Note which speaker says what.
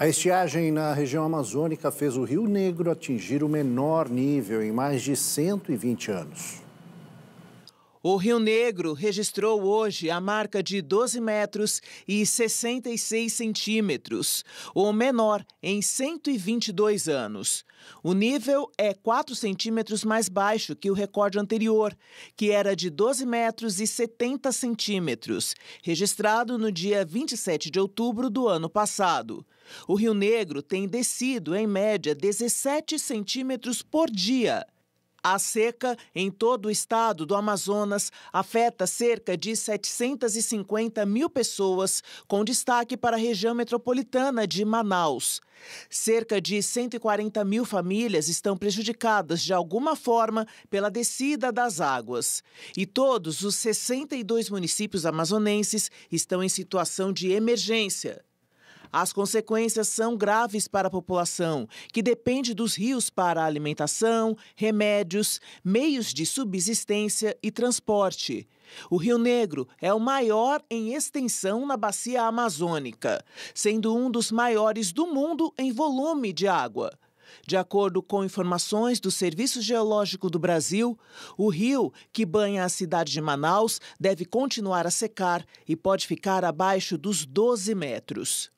Speaker 1: A estiagem na região amazônica fez o Rio Negro atingir o menor nível em mais de 120 anos. O Rio Negro registrou hoje a marca de 12 metros e 66 centímetros, o menor em 122 anos. O nível é 4 centímetros mais baixo que o recorde anterior, que era de 12 metros e 70 centímetros, registrado no dia 27 de outubro do ano passado. O Rio Negro tem descido, em média, 17 centímetros por dia. A seca em todo o estado do Amazonas afeta cerca de 750 mil pessoas, com destaque para a região metropolitana de Manaus. Cerca de 140 mil famílias estão prejudicadas de alguma forma pela descida das águas. E todos os 62 municípios amazonenses estão em situação de emergência. As consequências são graves para a população, que depende dos rios para alimentação, remédios, meios de subsistência e transporte. O Rio Negro é o maior em extensão na bacia amazônica, sendo um dos maiores do mundo em volume de água. De acordo com informações do Serviço Geológico do Brasil, o rio que banha a cidade de Manaus deve continuar a secar e pode ficar abaixo dos 12 metros.